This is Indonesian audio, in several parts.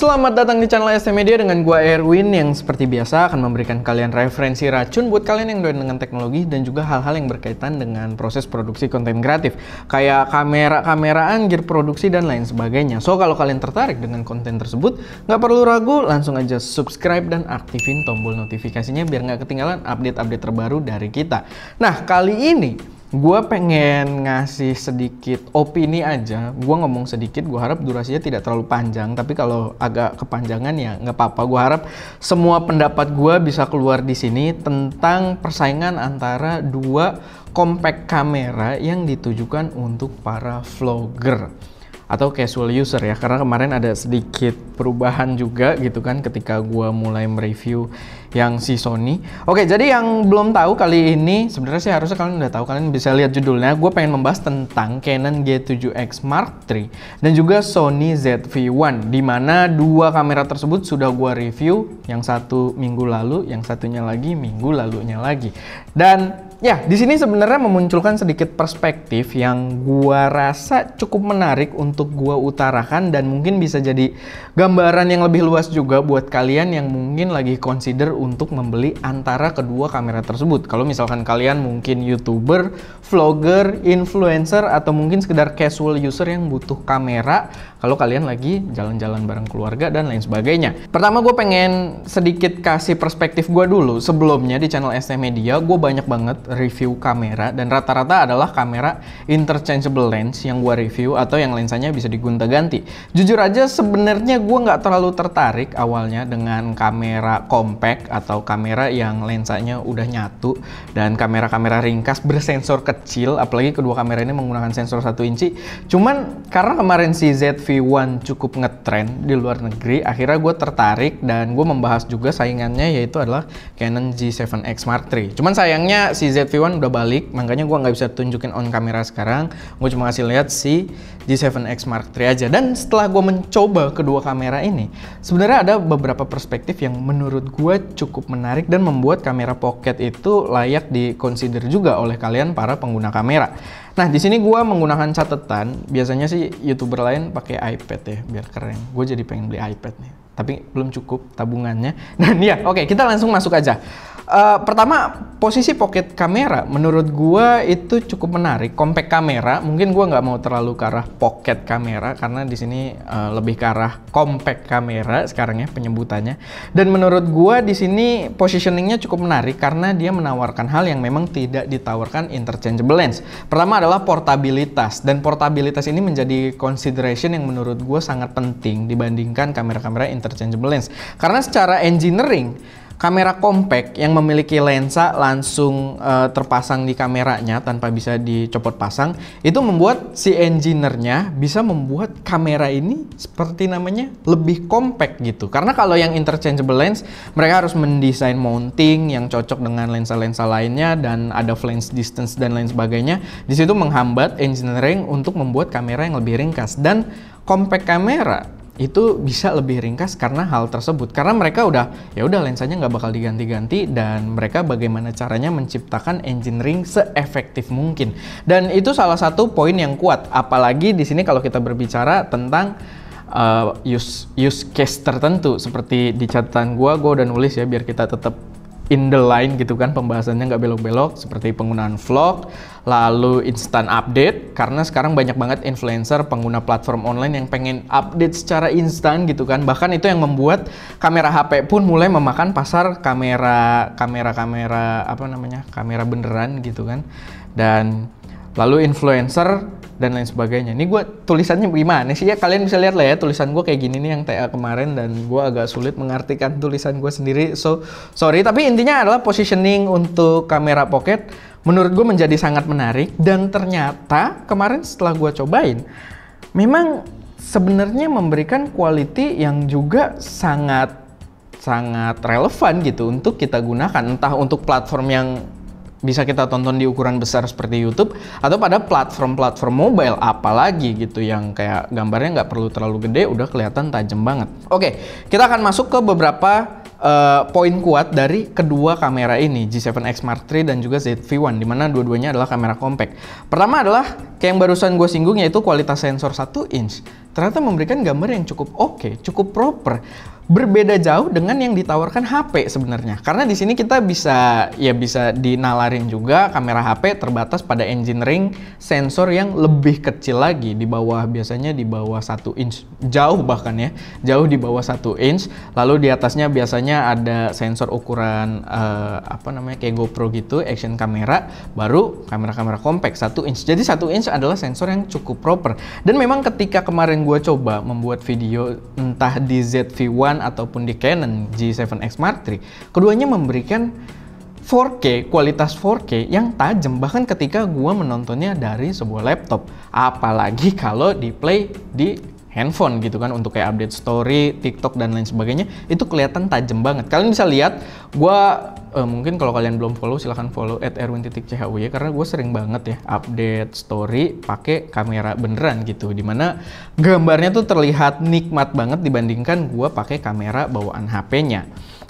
Selamat datang di channel ST Media dengan gua Erwin yang seperti biasa akan memberikan kalian referensi racun buat kalian yang doyan dengan teknologi dan juga hal-hal yang berkaitan dengan proses produksi konten kreatif kayak kamera-kameraan, gear produksi dan lain sebagainya. So kalau kalian tertarik dengan konten tersebut, nggak perlu ragu, langsung aja subscribe dan aktifin tombol notifikasinya biar nggak ketinggalan update-update terbaru dari kita. Nah kali ini gue pengen ngasih sedikit opini aja gue ngomong sedikit gue harap durasinya tidak terlalu panjang tapi kalau agak kepanjangan ya nggak apa-apa gue harap semua pendapat gue bisa keluar di sini tentang persaingan antara dua compact kamera yang ditujukan untuk para vlogger atau casual user ya karena kemarin ada sedikit perubahan juga gitu kan ketika gua mulai mereview yang si Sony. Oke, jadi yang belum tahu kali ini sebenarnya sih harusnya kalian udah tahu kalian bisa lihat judulnya. Gue pengen membahas tentang Canon G7X Mark III dan juga Sony ZV-1 di mana dua kamera tersebut sudah gua review, yang satu minggu lalu, yang satunya lagi minggu lalunya lagi. Dan Ya, di sini sebenarnya memunculkan sedikit perspektif yang gua rasa cukup menarik untuk gua utarakan dan mungkin bisa jadi gambaran yang lebih luas juga buat kalian yang mungkin lagi consider untuk membeli antara kedua kamera tersebut. Kalau misalkan kalian mungkin YouTuber, vlogger, influencer atau mungkin sekedar casual user yang butuh kamera kalau kalian lagi jalan-jalan bareng keluarga dan lain sebagainya. Pertama gue pengen sedikit kasih perspektif gue dulu. Sebelumnya di channel ST Media gue banyak banget review kamera dan rata-rata adalah kamera interchangeable lens yang gue review atau yang lensanya bisa digunta-ganti. Jujur aja sebenarnya gue nggak terlalu tertarik awalnya dengan kamera compact atau kamera yang lensanya udah nyatu dan kamera-kamera ringkas bersensor kecil apalagi kedua kamera ini menggunakan sensor satu inci. Cuman karena kemarin si ZV-1 cukup ngetrend di luar negeri akhirnya gue tertarik dan gue membahas juga saingannya yaitu adalah Canon G7X Mark III. Cuman sayangnya si ZV ZV-1 udah balik, makanya gue nggak bisa tunjukin on kamera sekarang. Gue cuma ngasih lihat si G7X Mark III aja. Dan setelah gue mencoba kedua kamera ini, sebenarnya ada beberapa perspektif yang menurut gue cukup menarik dan membuat kamera pocket itu layak dikonsider juga oleh kalian para pengguna kamera. Nah, di sini gue menggunakan catatan. Biasanya sih youtuber lain pakai iPad ya, biar keren. Gue jadi pengen beli iPad nih, tapi belum cukup tabungannya. Dan ya, oke okay, kita langsung masuk aja. Uh, pertama posisi pocket kamera menurut gua itu cukup menarik compact kamera mungkin gua nggak mau terlalu ke arah pocket kamera karena di sini uh, lebih ke arah compact kamera sekarang ya penyebutannya dan menurut gua di sini positioningnya cukup menarik karena dia menawarkan hal yang memang tidak ditawarkan interchangeable lens pertama adalah portabilitas dan portabilitas ini menjadi consideration yang menurut gua sangat penting dibandingkan kamera-kamera interchangeable lens karena secara engineering kamera compact yang memiliki lensa langsung uh, terpasang di kameranya tanpa bisa dicopot pasang itu membuat si engineer bisa membuat kamera ini seperti namanya lebih compact gitu karena kalau yang interchangeable lens mereka harus mendesain mounting yang cocok dengan lensa-lensa lainnya dan ada flange distance dan lain sebagainya di situ menghambat engineering untuk membuat kamera yang lebih ringkas dan compact kamera itu bisa lebih ringkas karena hal tersebut karena mereka udah ya udah lensanya nggak bakal diganti-ganti dan mereka bagaimana caranya menciptakan engine ring seefektif mungkin dan itu salah satu poin yang kuat apalagi di sini kalau kita berbicara tentang uh, use use case tertentu seperti di catatan gua gua udah nulis ya biar kita tetap in the line gitu kan pembahasannya nggak belok-belok seperti penggunaan vlog lalu instant update karena sekarang banyak banget influencer pengguna platform online yang pengen update secara instan gitu kan bahkan itu yang membuat kamera HP pun mulai memakan pasar kamera kamera kamera apa namanya kamera beneran gitu kan dan lalu influencer dan lain sebagainya. Ini gue tulisannya gimana sih ya? Kalian bisa lihat lah ya tulisan gue kayak gini nih yang TA kemarin dan gue agak sulit mengartikan tulisan gue sendiri. So sorry, tapi intinya adalah positioning untuk kamera pocket menurut gue menjadi sangat menarik dan ternyata kemarin setelah gue cobain memang sebenarnya memberikan quality yang juga sangat sangat relevan gitu untuk kita gunakan entah untuk platform yang bisa kita tonton di ukuran besar seperti YouTube atau pada platform-platform mobile apalagi gitu yang kayak gambarnya nggak perlu terlalu gede udah kelihatan tajam banget. Oke, kita akan masuk ke beberapa uh, poin kuat dari kedua kamera ini G7X Mark III dan juga ZV-1 dimana dua-duanya adalah kamera compact. Pertama adalah kayak yang barusan gue singgung yaitu kualitas sensor 1 inch ternyata memberikan gambar yang cukup oke, okay, cukup proper. Berbeda jauh dengan yang ditawarkan HP sebenarnya. Karena di sini kita bisa ya bisa dinalarin juga kamera HP terbatas pada engine ring sensor yang lebih kecil lagi di bawah biasanya di bawah 1 inch, jauh bahkan ya. Jauh di bawah 1 inch, lalu di atasnya biasanya ada sensor ukuran uh, apa namanya kayak GoPro gitu, action kamera, baru kamera-kamera compact 1 inch. Jadi 1 inch adalah sensor yang cukup proper. Dan memang ketika kemarin sering gue coba membuat video entah di ZV-1 ataupun di Canon G7X Mark III, keduanya memberikan 4K, kualitas 4K yang tajam bahkan ketika gue menontonnya dari sebuah laptop. Apalagi kalau di play di handphone gitu kan untuk kayak update story, TikTok dan lain sebagainya itu kelihatan tajam banget. Kalian bisa lihat gue uh, mungkin kalau kalian belum follow silahkan follow at erwin.chwy karena gue sering banget ya update story pakai kamera beneran gitu dimana gambarnya tuh terlihat nikmat banget dibandingkan gue pakai kamera bawaan HP-nya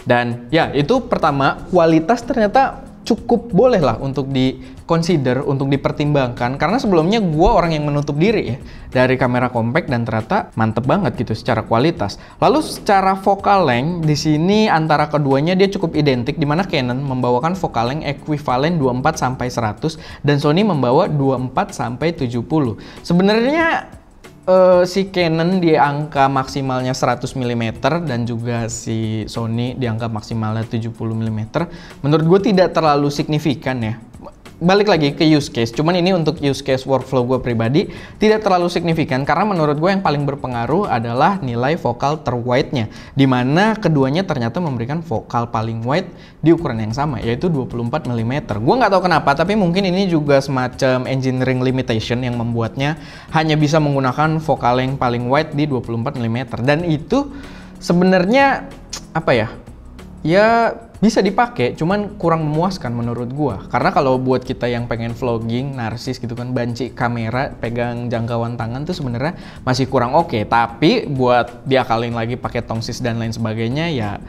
dan ya itu pertama kualitas ternyata cukup bolehlah untuk di consider, untuk dipertimbangkan. Karena sebelumnya gue orang yang menutup diri ya dari kamera compact dan ternyata mantep banget gitu secara kualitas. Lalu secara focal length di sini antara keduanya dia cukup identik di mana Canon membawakan focal length equivalent 24 sampai 100 dan Sony membawa 24 sampai 70. Sebenarnya uh, si Canon di angka maksimalnya 100 mm dan juga si Sony di angka maksimalnya 70 mm menurut gue tidak terlalu signifikan ya balik lagi ke use case. Cuman ini untuk use case workflow gue pribadi tidak terlalu signifikan karena menurut gue yang paling berpengaruh adalah nilai vokal terwide-nya. Dimana keduanya ternyata memberikan vokal paling wide di ukuran yang sama yaitu 24 mm. Gue nggak tahu kenapa tapi mungkin ini juga semacam engineering limitation yang membuatnya hanya bisa menggunakan vokal yang paling wide di 24 mm. Dan itu sebenarnya apa ya? Ya bisa dipakai cuman kurang memuaskan menurut gua karena kalau buat kita yang pengen vlogging narsis gitu kan banci kamera pegang jangkauan tangan tuh sebenarnya masih kurang oke okay. tapi buat diakalin lagi pakai tongsis dan lain sebagainya ya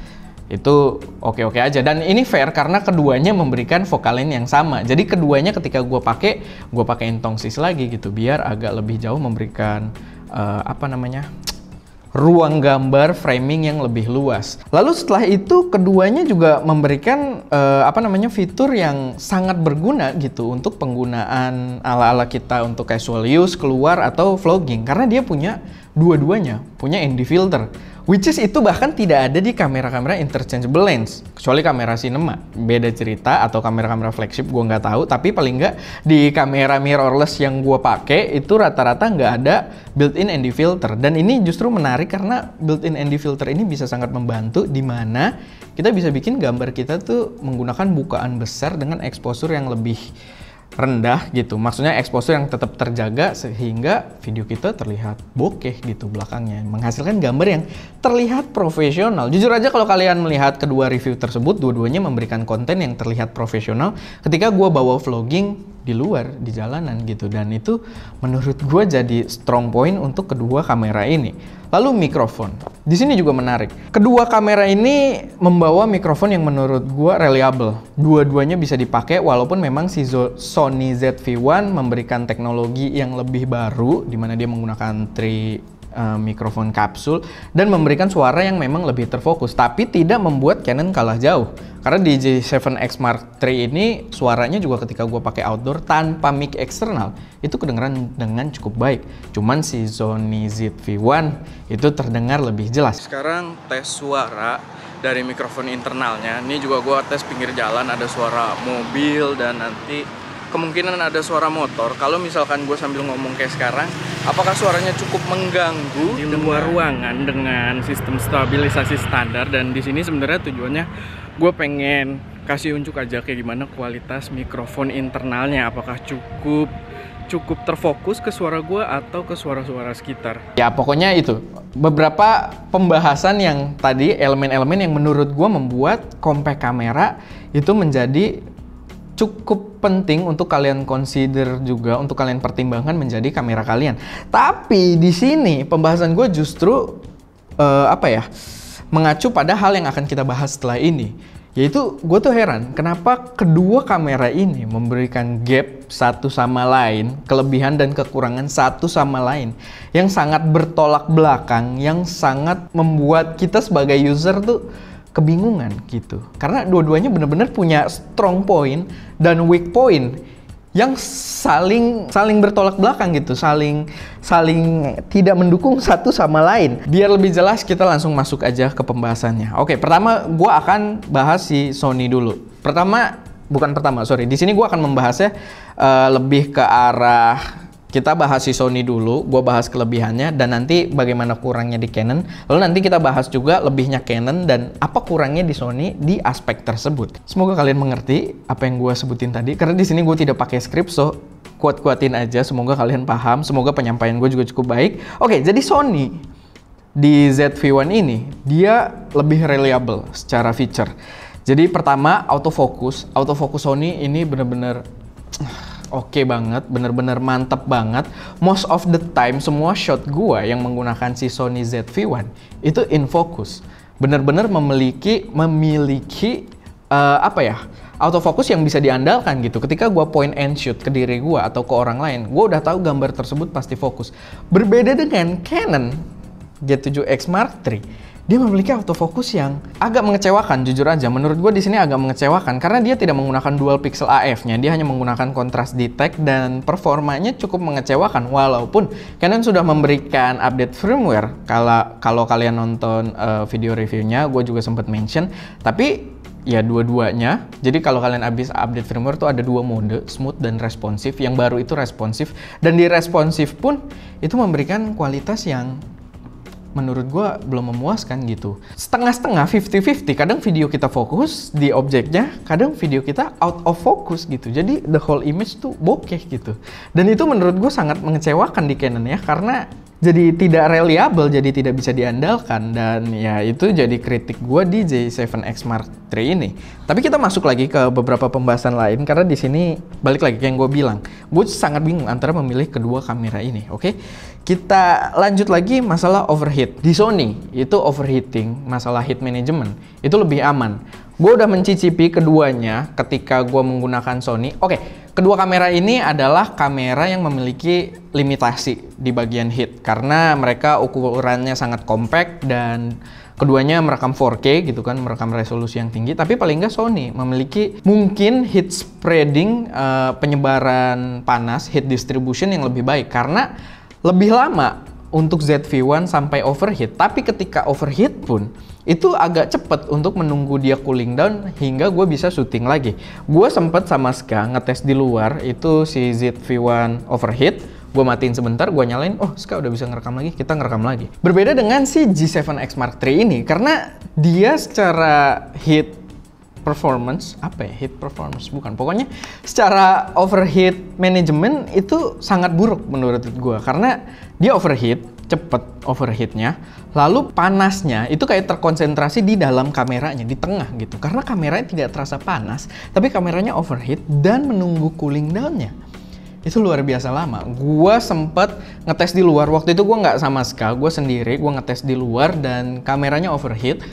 itu oke-oke aja dan ini fair karena keduanya memberikan vokalin yang sama jadi keduanya ketika gua pakai gua pakaiin tongsis lagi gitu biar agak lebih jauh memberikan uh, apa namanya ruang gambar framing yang lebih luas. Lalu setelah itu keduanya juga memberikan uh, apa namanya fitur yang sangat berguna gitu untuk penggunaan ala-ala kita untuk casual use keluar atau vlogging karena dia punya dua-duanya, punya ND filter. Which is itu bahkan tidak ada di kamera-kamera interchangeable lens, kecuali kamera cinema. Beda cerita atau kamera-kamera flagship gue nggak tahu, tapi paling nggak di kamera mirrorless yang gue pakai itu rata-rata nggak ada built-in ND filter. Dan ini justru menarik karena built-in ND filter ini bisa sangat membantu di mana kita bisa bikin gambar kita tuh menggunakan bukaan besar dengan exposure yang lebih rendah gitu. Maksudnya exposure yang tetap terjaga sehingga video kita terlihat bokeh gitu belakangnya. Menghasilkan gambar yang terlihat profesional. Jujur aja kalau kalian melihat kedua review tersebut, dua-duanya memberikan konten yang terlihat profesional. Ketika gue bawa vlogging, di luar di jalanan gitu dan itu menurut gue jadi strong point untuk kedua kamera ini lalu mikrofon di sini juga menarik kedua kamera ini membawa mikrofon yang menurut gue reliable dua-duanya bisa dipakai walaupun memang si Sony ZV-1 memberikan teknologi yang lebih baru di mana dia menggunakan tri uh, mikrofon kapsul dan memberikan suara yang memang lebih terfokus tapi tidak membuat Canon kalah jauh karena di J7X Mark III ini suaranya juga ketika gue pakai outdoor tanpa mic eksternal itu kedengeran dengan cukup baik cuman si Sony ZV-1 itu terdengar lebih jelas sekarang tes suara dari mikrofon internalnya ini juga gue tes pinggir jalan ada suara mobil dan nanti kemungkinan ada suara motor kalau misalkan gue sambil ngomong kayak sekarang apakah suaranya cukup mengganggu di luar dengan... ruangan dengan sistem stabilisasi standar dan di sini sebenarnya tujuannya gue pengen kasih unjuk aja kayak gimana kualitas mikrofon internalnya apakah cukup cukup terfokus ke suara gue atau ke suara-suara sekitar ya pokoknya itu beberapa pembahasan yang tadi elemen-elemen yang menurut gue membuat compact kamera itu menjadi cukup penting untuk kalian consider juga untuk kalian pertimbangkan menjadi kamera kalian. Tapi di sini pembahasan gue justru uh, apa ya mengacu pada hal yang akan kita bahas setelah ini. Yaitu gue tuh heran kenapa kedua kamera ini memberikan gap satu sama lain, kelebihan dan kekurangan satu sama lain yang sangat bertolak belakang, yang sangat membuat kita sebagai user tuh kebingungan gitu. Karena dua-duanya benar-benar punya strong point dan weak point yang saling saling bertolak belakang gitu, saling saling tidak mendukung satu sama lain. Biar lebih jelas kita langsung masuk aja ke pembahasannya. Oke, pertama gue akan bahas si Sony dulu. Pertama bukan pertama, sorry. Di sini gue akan membahasnya uh, lebih ke arah kita bahas si Sony dulu, gue bahas kelebihannya dan nanti bagaimana kurangnya di Canon. Lalu nanti kita bahas juga lebihnya Canon dan apa kurangnya di Sony di aspek tersebut. Semoga kalian mengerti apa yang gue sebutin tadi karena di sini gue tidak pakai skrip so kuat-kuatin aja. Semoga kalian paham. Semoga penyampaian gue juga cukup baik. Oke, jadi Sony di ZV-1 ini dia lebih reliable secara feature. Jadi pertama autofocus, autofocus Sony ini bener-bener oke okay banget, bener-bener mantep banget. Most of the time semua shot gua yang menggunakan si Sony ZV-1 itu in focus. Bener-bener memiliki memiliki uh, apa ya? autofocus yang bisa diandalkan gitu. Ketika gue point and shoot ke diri gue atau ke orang lain, gue udah tahu gambar tersebut pasti fokus. Berbeda dengan Canon G7X Mark III dia memiliki autofocus yang agak mengecewakan jujur aja menurut gue di sini agak mengecewakan karena dia tidak menggunakan dual pixel AF-nya dia hanya menggunakan kontras detect dan performanya cukup mengecewakan walaupun Canon sudah memberikan update firmware kalau kalau kalian nonton uh, video reviewnya gue juga sempat mention tapi ya dua-duanya. Jadi kalau kalian habis update firmware tuh ada dua mode, smooth dan responsif. Yang baru itu responsif dan di responsif pun itu memberikan kualitas yang menurut gue belum memuaskan gitu. Setengah-setengah, 50-50. Kadang video kita fokus di objeknya, kadang video kita out of focus gitu. Jadi the whole image tuh bokeh gitu. Dan itu menurut gue sangat mengecewakan di Canon ya, karena jadi tidak reliable, jadi tidak bisa diandalkan dan ya itu jadi kritik gue di J7X Mark III ini. Tapi kita masuk lagi ke beberapa pembahasan lain karena di sini balik lagi yang gue bilang, gue sangat bingung antara memilih kedua kamera ini. Oke, okay? kita lanjut lagi masalah overheat di Sony itu overheating, masalah heat management itu lebih aman. Gue udah mencicipi keduanya ketika gue menggunakan Sony. Oke, kedua kamera ini adalah kamera yang memiliki limitasi di bagian hit karena mereka ukurannya sangat compact dan keduanya merekam 4K gitu kan, merekam resolusi yang tinggi. Tapi paling nggak Sony memiliki mungkin heat spreading uh, penyebaran panas, heat distribution yang lebih baik karena lebih lama untuk ZV-1 sampai overheat. Tapi ketika overheat pun itu agak cepet untuk menunggu dia cooling down hingga gue bisa syuting lagi. Gue sempet sama Ska ngetes di luar itu si ZV-1 overheat, gue matiin sebentar, gue nyalain, oh Ska udah bisa ngerekam lagi, kita ngerekam lagi. Berbeda dengan si G7X Mark III ini, karena dia secara heat performance apa ya heat performance bukan pokoknya secara overheat management itu sangat buruk menurut gue karena dia overheat cepet overheatnya lalu panasnya itu kayak terkonsentrasi di dalam kameranya di tengah gitu karena kameranya tidak terasa panas tapi kameranya overheat dan menunggu cooling downnya itu luar biasa lama. Gua sempet ngetes di luar waktu itu gua nggak sama sekali, gua sendiri, gua ngetes di luar dan kameranya overheat.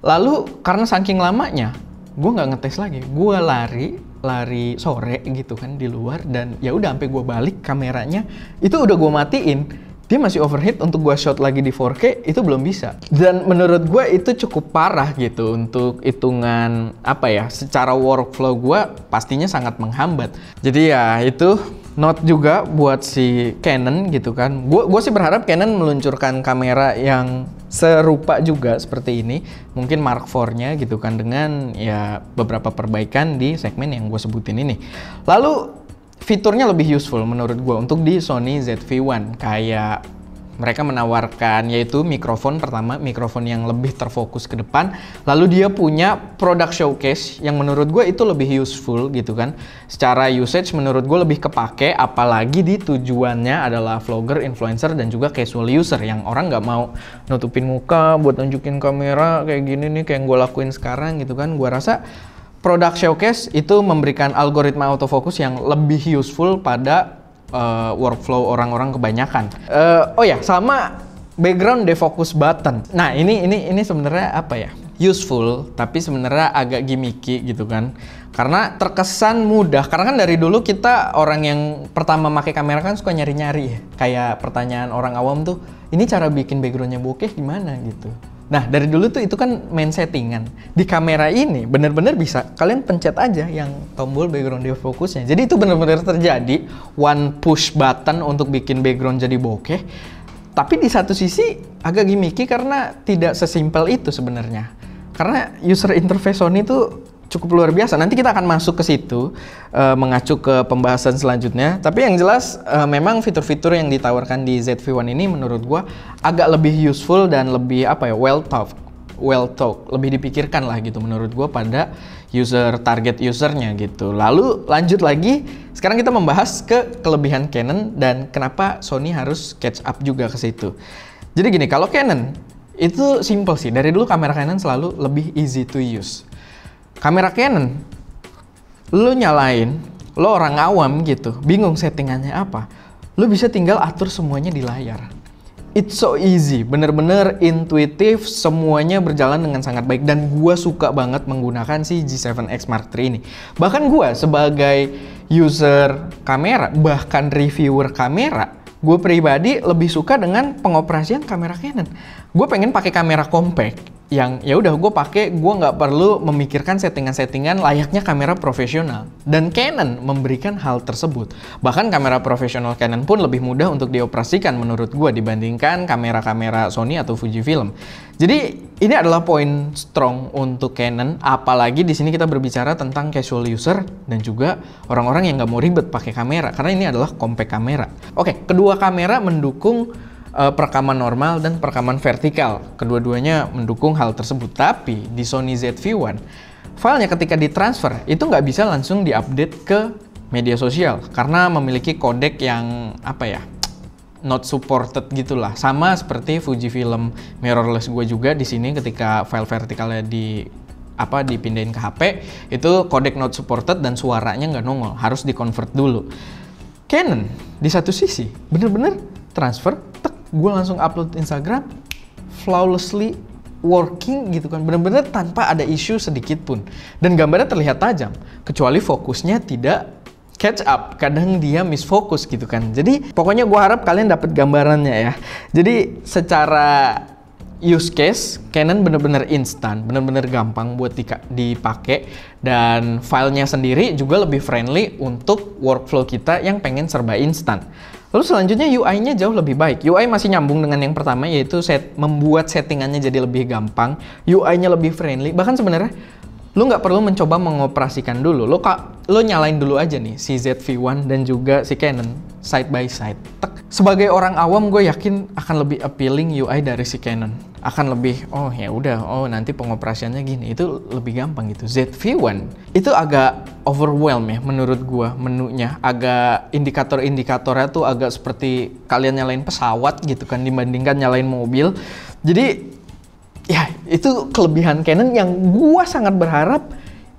Lalu karena saking lamanya, gua nggak ngetes lagi. Gua lari lari sore gitu kan di luar dan ya udah sampai gua balik kameranya itu udah gua matiin dia masih overheat untuk gue shot lagi di 4K itu belum bisa dan menurut gue itu cukup parah gitu untuk hitungan apa ya secara workflow gue pastinya sangat menghambat jadi ya itu not juga buat si Canon gitu kan gue sih berharap Canon meluncurkan kamera yang serupa juga seperti ini mungkin Mark IV nya gitu kan dengan ya beberapa perbaikan di segmen yang gue sebutin ini lalu fiturnya lebih useful menurut gue untuk di Sony ZV-1 kayak mereka menawarkan yaitu mikrofon pertama mikrofon yang lebih terfokus ke depan lalu dia punya product showcase yang menurut gue itu lebih useful gitu kan secara usage menurut gue lebih kepake apalagi di tujuannya adalah vlogger influencer dan juga casual user yang orang nggak mau nutupin muka buat nunjukin kamera kayak gini nih kayak yang gue lakuin sekarang gitu kan gue rasa Produk showcase itu memberikan algoritma autofocus yang lebih useful pada uh, workflow orang-orang kebanyakan. Uh, oh ya, sama background defocus button. Nah, ini ini ini sebenarnya apa ya? Useful, tapi sebenarnya agak gimmicky gitu kan. Karena terkesan mudah. Karena kan dari dulu kita orang yang pertama pakai kamera kan suka nyari-nyari ya. Kayak pertanyaan orang awam tuh, ini cara bikin backgroundnya bokeh gimana gitu. Nah, dari dulu tuh itu kan main settingan. Di kamera ini bener-bener bisa kalian pencet aja yang tombol background defocusnya. Jadi itu bener-bener terjadi one push button untuk bikin background jadi bokeh. Tapi di satu sisi agak gimmicky karena tidak sesimpel itu sebenarnya. Karena user interface Sony tuh cukup luar biasa. Nanti kita akan masuk ke situ uh, mengacu ke pembahasan selanjutnya. Tapi yang jelas uh, memang fitur-fitur yang ditawarkan di ZV-1 ini menurut gue, agak lebih useful dan lebih apa ya well thought well talk lebih dipikirkan lah gitu menurut gue pada user target usernya gitu lalu lanjut lagi sekarang kita membahas ke kelebihan Canon dan kenapa Sony harus catch up juga ke situ jadi gini kalau Canon itu simple sih dari dulu kamera Canon selalu lebih easy to use kamera Canon lu nyalain lo orang awam gitu bingung settingannya apa lu bisa tinggal atur semuanya di layar it's so easy, bener-bener intuitif, semuanya berjalan dengan sangat baik dan gua suka banget menggunakan si G7X Mark III ini. Bahkan gua sebagai user kamera, bahkan reviewer kamera, gue pribadi lebih suka dengan pengoperasian kamera Canon. Gue pengen pakai kamera compact yang ya udah gue pakai gue nggak perlu memikirkan settingan-settingan layaknya kamera profesional dan Canon memberikan hal tersebut bahkan kamera profesional Canon pun lebih mudah untuk dioperasikan menurut gue dibandingkan kamera-kamera Sony atau Fujifilm jadi ini adalah poin strong untuk Canon apalagi di sini kita berbicara tentang casual user dan juga orang-orang yang nggak mau ribet pakai kamera karena ini adalah compact kamera oke kedua kamera mendukung uh, perekaman normal dan perekaman vertikal. Kedua-duanya mendukung hal tersebut. Tapi di Sony ZV-1, filenya ketika ditransfer itu nggak bisa langsung diupdate ke media sosial karena memiliki kodek yang apa ya not supported gitulah sama seperti Fuji Film mirrorless gue juga di sini ketika file vertikalnya di apa dipindahin ke HP itu kodek not supported dan suaranya nggak nongol harus di convert dulu Canon di satu sisi bener-bener transfer tek gue langsung upload Instagram flawlessly working gitu kan bener-bener tanpa ada isu sedikit pun dan gambarnya terlihat tajam kecuali fokusnya tidak catch up kadang dia misfokus gitu kan jadi pokoknya gue harap kalian dapat gambarannya ya jadi secara use case Canon bener-bener instan bener-bener gampang buat dipakai dan filenya sendiri juga lebih friendly untuk workflow kita yang pengen serba instan Lalu selanjutnya UI-nya jauh lebih baik. UI masih nyambung dengan yang pertama yaitu set membuat settingannya jadi lebih gampang, UI-nya lebih friendly. Bahkan sebenarnya lu nggak perlu mencoba mengoperasikan dulu. Lo kak, lo nyalain dulu aja nih si ZV-1 dan juga si Canon side by side. Tek. Sebagai orang awam gue yakin akan lebih appealing UI dari si Canon. Akan lebih oh ya udah oh nanti pengoperasiannya gini itu lebih gampang gitu. ZV-1 itu agak overwhelm ya menurut gue menunya agak indikator-indikatornya tuh agak seperti kalian nyalain pesawat gitu kan dibandingkan nyalain mobil. Jadi ya itu kelebihan Canon yang gue sangat berharap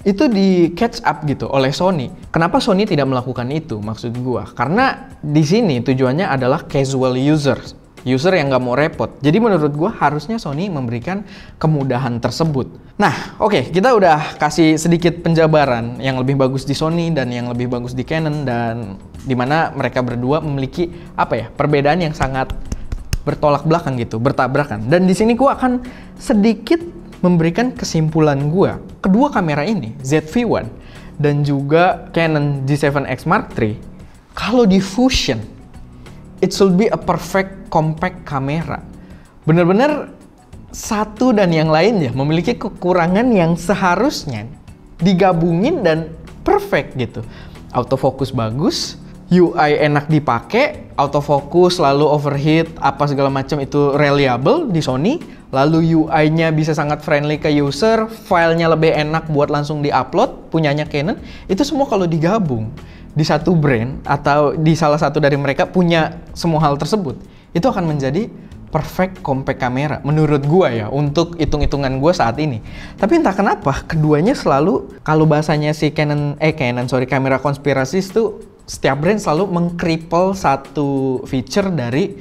itu di catch up gitu oleh Sony. Kenapa Sony tidak melakukan itu? Maksud gua, karena di sini tujuannya adalah casual users, user yang nggak mau repot. Jadi menurut gue harusnya Sony memberikan kemudahan tersebut. Nah, oke, okay, kita udah kasih sedikit penjabaran yang lebih bagus di Sony dan yang lebih bagus di Canon dan dimana mereka berdua memiliki apa ya perbedaan yang sangat bertolak belakang gitu, bertabrakan. Dan di sini gua akan sedikit memberikan kesimpulan gue, kedua kamera ini, ZV-1 dan juga Canon G7X Mark III, kalau di Fusion, it should be a perfect compact kamera. Bener-bener satu dan yang lain ya memiliki kekurangan yang seharusnya digabungin dan perfect gitu. Autofocus bagus, UI enak dipakai, autofocus lalu overheat apa segala macam itu reliable di Sony, lalu UI-nya bisa sangat friendly ke user, filenya lebih enak buat langsung diupload punyanya Canon, itu semua kalau digabung di satu brand atau di salah satu dari mereka punya semua hal tersebut, itu akan menjadi perfect compact kamera menurut gua ya untuk hitung-hitungan gua saat ini. Tapi entah kenapa keduanya selalu kalau bahasanya si Canon eh Canon sorry kamera konspirasi itu setiap brand selalu mengkripel satu feature dari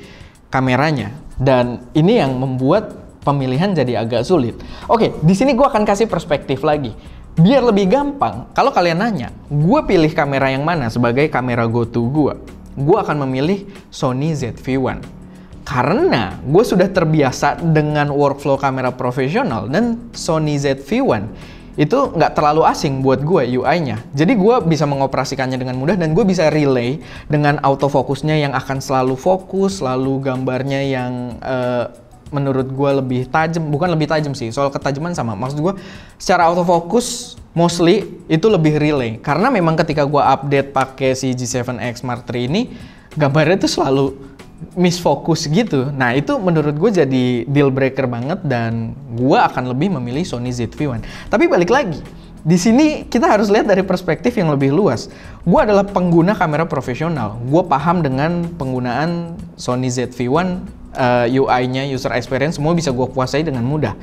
kameranya dan ini yang membuat pemilihan jadi agak sulit. Oke, di sini gue akan kasih perspektif lagi. Biar lebih gampang, kalau kalian nanya, gue pilih kamera yang mana sebagai kamera go-to gue? Gue akan memilih Sony ZV-1 karena gue sudah terbiasa dengan workflow kamera profesional dan Sony ZV-1 itu nggak terlalu asing buat gue UI-nya. Jadi gue bisa mengoperasikannya dengan mudah dan gue bisa relay dengan autofocusnya yang akan selalu fokus, selalu gambarnya yang uh, menurut gue lebih tajam, bukan lebih tajam sih, soal ketajaman sama. Maksud gue secara autofocus mostly itu lebih relay karena memang ketika gue update pakai si G7X Mark III ini gambarnya itu selalu misfokus gitu. Nah itu menurut gue jadi deal breaker banget dan gue akan lebih memilih Sony ZV-1. Tapi balik lagi, di sini kita harus lihat dari perspektif yang lebih luas. Gue adalah pengguna kamera profesional. Gue paham dengan penggunaan Sony ZV-1, uh, eh, UI-nya, user experience, semua bisa gue kuasai dengan mudah.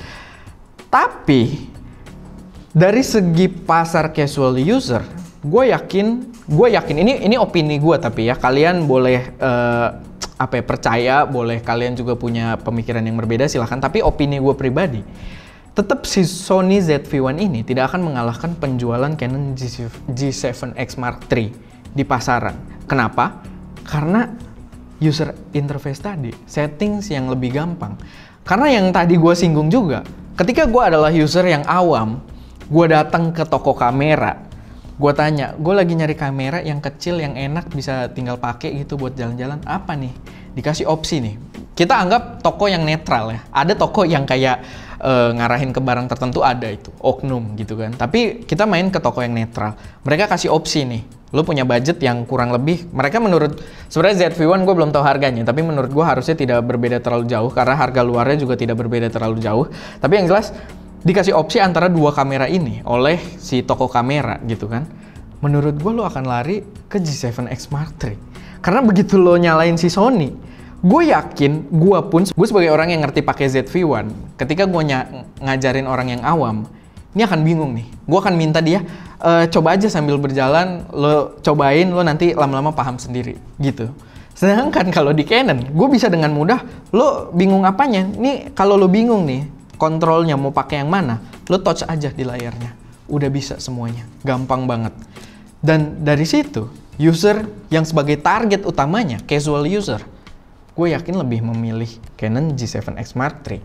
Tapi dari segi pasar casual user, gue yakin, gue yakin ini ini opini gue tapi ya kalian boleh uh, apa ya, percaya boleh kalian juga punya pemikiran yang berbeda silahkan tapi opini gue pribadi tetap si Sony ZV-1 ini tidak akan mengalahkan penjualan Canon G7X Mark III di pasaran. Kenapa? Karena user interface tadi, settings yang lebih gampang. Karena yang tadi gue singgung juga, ketika gue adalah user yang awam, gue datang ke toko kamera, gue tanya gue lagi nyari kamera yang kecil yang enak bisa tinggal pakai gitu buat jalan-jalan apa nih dikasih opsi nih kita anggap toko yang netral ya ada toko yang kayak uh, ngarahin ke barang tertentu ada itu oknum gitu kan tapi kita main ke toko yang netral mereka kasih opsi nih lo punya budget yang kurang lebih mereka menurut sebenarnya ZV1 gue belum tahu harganya tapi menurut gue harusnya tidak berbeda terlalu jauh karena harga luarnya juga tidak berbeda terlalu jauh tapi yang jelas dikasih opsi antara dua kamera ini oleh si toko kamera gitu kan menurut gue lo akan lari ke G7X Mark III karena begitu lo nyalain si Sony gue yakin gue pun gue sebagai orang yang ngerti pakai ZV1 ketika gue ngajarin orang yang awam ini akan bingung nih gue akan minta dia e, coba aja sambil berjalan lo cobain lo nanti lama-lama paham sendiri gitu sedangkan kalau di Canon gue bisa dengan mudah lo bingung apanya ini kalau lo bingung nih kontrolnya mau pakai yang mana, lo touch aja di layarnya. Udah bisa semuanya, gampang banget. Dan dari situ, user yang sebagai target utamanya, casual user, gue yakin lebih memilih Canon G7X Mark III.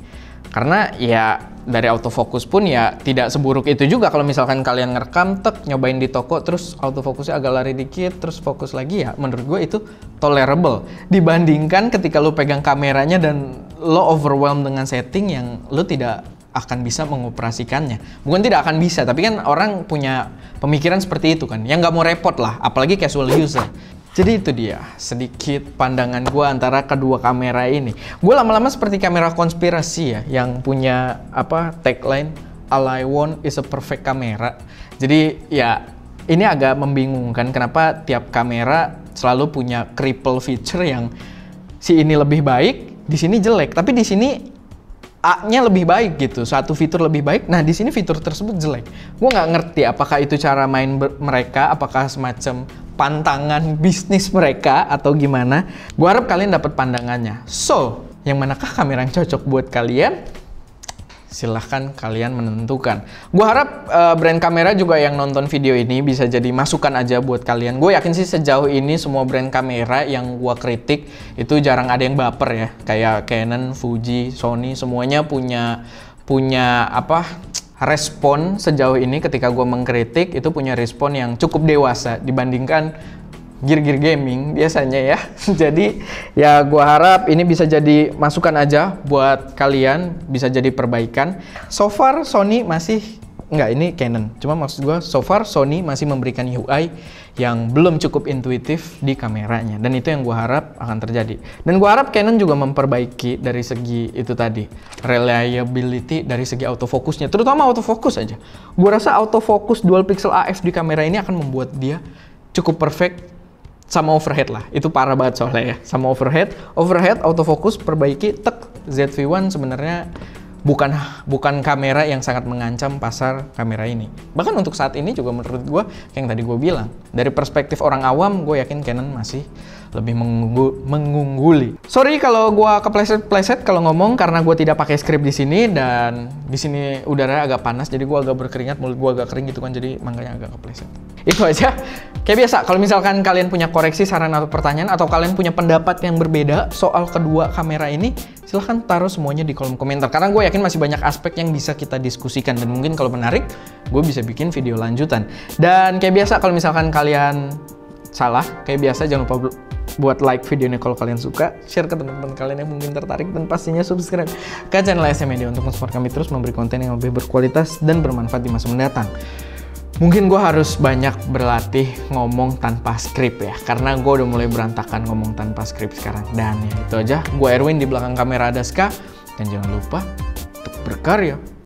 Karena ya dari autofocus pun ya tidak seburuk itu juga kalau misalkan kalian ngerekam tek nyobain di toko terus autofocusnya agak lari dikit terus fokus lagi ya menurut gue itu tolerable dibandingkan ketika lu pegang kameranya dan lo overwhelmed dengan setting yang lo tidak akan bisa mengoperasikannya. Bukan tidak akan bisa, tapi kan orang punya pemikiran seperti itu kan. Yang nggak mau repot lah, apalagi casual user. Jadi itu dia sedikit pandangan gue antara kedua kamera ini. Gue lama-lama seperti kamera konspirasi ya, yang punya apa tagline All I want is a perfect camera. Jadi ya ini agak membingungkan kenapa tiap kamera selalu punya cripple feature yang si ini lebih baik, di sini jelek tapi di sini A-nya lebih baik gitu, satu fitur lebih baik. Nah di sini fitur tersebut jelek. Gue nggak ngerti apakah itu cara main mereka, apakah semacam pantangan bisnis mereka atau gimana. Gue harap kalian dapat pandangannya. So, yang manakah kamera yang cocok buat kalian? silahkan kalian menentukan. Gue harap uh, brand kamera juga yang nonton video ini bisa jadi masukan aja buat kalian. Gue yakin sih sejauh ini semua brand kamera yang gue kritik itu jarang ada yang baper ya. Kayak Canon, Fuji, Sony semuanya punya punya apa respon sejauh ini ketika gue mengkritik itu punya respon yang cukup dewasa dibandingkan gear-gear gaming biasanya ya. jadi ya gua harap ini bisa jadi masukan aja buat kalian, bisa jadi perbaikan. So far Sony masih enggak ini Canon. Cuma maksud gua so far Sony masih memberikan UI yang belum cukup intuitif di kameranya dan itu yang gua harap akan terjadi. Dan gua harap Canon juga memperbaiki dari segi itu tadi, reliability dari segi autofocusnya, terutama autofocus aja. Gua rasa autofocus dual pixel AF di kamera ini akan membuat dia cukup perfect sama overhead lah. Itu parah banget soalnya ya. Sama overhead, overhead autofocus perbaiki tek ZV1 sebenarnya bukan bukan kamera yang sangat mengancam pasar kamera ini. Bahkan untuk saat ini juga menurut gue yang tadi gue bilang dari perspektif orang awam gue yakin Canon masih lebih menggu- mengungguli. Sorry kalau gua kepleset-pleset kalau ngomong karena gua tidak pakai script di sini dan di sini udaranya agak panas jadi gua agak berkeringat mulut gua agak kering gitu kan jadi makanya agak kepleset. Itu aja. Kayak biasa kalau misalkan kalian punya koreksi saran atau pertanyaan atau kalian punya pendapat yang berbeda soal kedua kamera ini silahkan taruh semuanya di kolom komentar karena gue yakin masih banyak aspek yang bisa kita diskusikan dan mungkin kalau menarik gue bisa bikin video lanjutan. Dan kayak biasa kalau misalkan kalian salah kayak biasa jangan lupa buat like video ini kalau kalian suka, share ke teman-teman kalian yang mungkin tertarik dan pastinya subscribe ke channel SM Media untuk support kami terus memberi konten yang lebih berkualitas dan bermanfaat di masa mendatang. Mungkin gue harus banyak berlatih ngomong tanpa skrip ya Karena gue udah mulai berantakan ngomong tanpa skrip sekarang Dan ya itu aja, gue Erwin di belakang kamera ada Daska Dan jangan lupa untuk berkarya